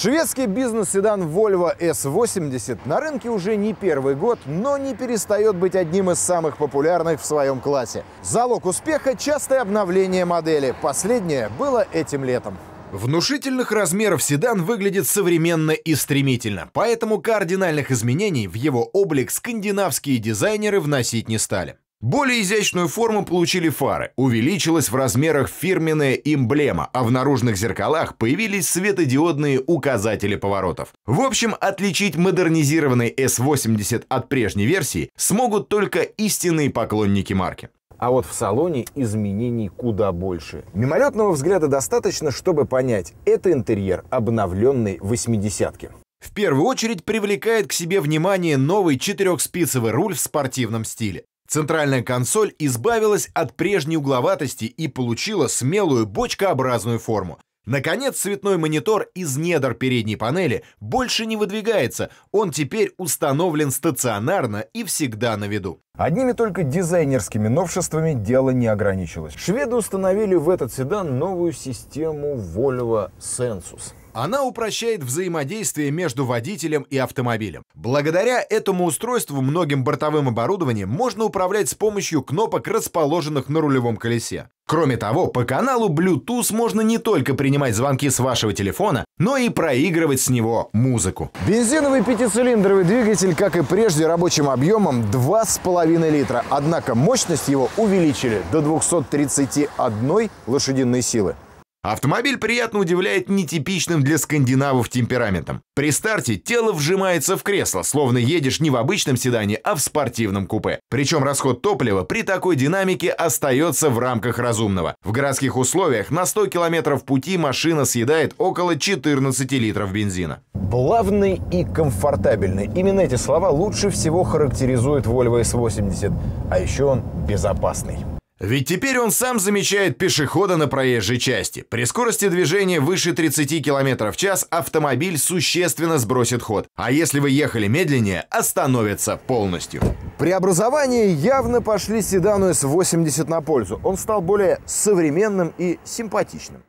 Шведский бизнес-седан Volvo S80 на рынке уже не первый год, но не перестает быть одним из самых популярных в своем классе. Залог успеха – частое обновление модели. Последнее было этим летом. Внушительных размеров седан выглядит современно и стремительно, поэтому кардинальных изменений в его облик скандинавские дизайнеры вносить не стали. Более изящную форму получили фары, увеличилась в размерах фирменная эмблема, а в наружных зеркалах появились светодиодные указатели поворотов. В общем, отличить модернизированный S80 от прежней версии смогут только истинные поклонники марки. А вот в салоне изменений куда больше. Мимолетного взгляда достаточно, чтобы понять, это интерьер обновленной 80-ки. В первую очередь привлекает к себе внимание новый четырехспицевый руль в спортивном стиле. Центральная консоль избавилась от прежней угловатости и получила смелую бочкообразную форму. Наконец, цветной монитор из недр передней панели больше не выдвигается, он теперь установлен стационарно и всегда на виду. Одними только дизайнерскими новшествами дело не ограничилось. Шведы установили в этот седан новую систему Volvo Sensus. Она упрощает взаимодействие между водителем и автомобилем. Благодаря этому устройству многим бортовым оборудованием можно управлять с помощью кнопок, расположенных на рулевом колесе. Кроме того, по каналу Bluetooth можно не только принимать звонки с вашего телефона, но и проигрывать с него музыку. Бензиновый пятицилиндровый двигатель, как и прежде, рабочим объемом 2,5 литра. Однако мощность его увеличили до 231 лошадиной силы. Автомобиль приятно удивляет нетипичным для скандинавов темпераментом. При старте тело вжимается в кресло, словно едешь не в обычном седане, а в спортивном купе. Причем расход топлива при такой динамике остается в рамках разумного. В городских условиях на 100 километров пути машина съедает около 14 литров бензина. Плавный и комфортабельный. Именно эти слова лучше всего характеризуют Volvo S80. А еще он безопасный. Ведь теперь он сам замечает пешехода на проезжей части. При скорости движения выше 30 км в час автомобиль существенно сбросит ход, а если вы ехали медленнее, остановится полностью. Преобразования явно пошли седану S80 на пользу. Он стал более современным и симпатичным.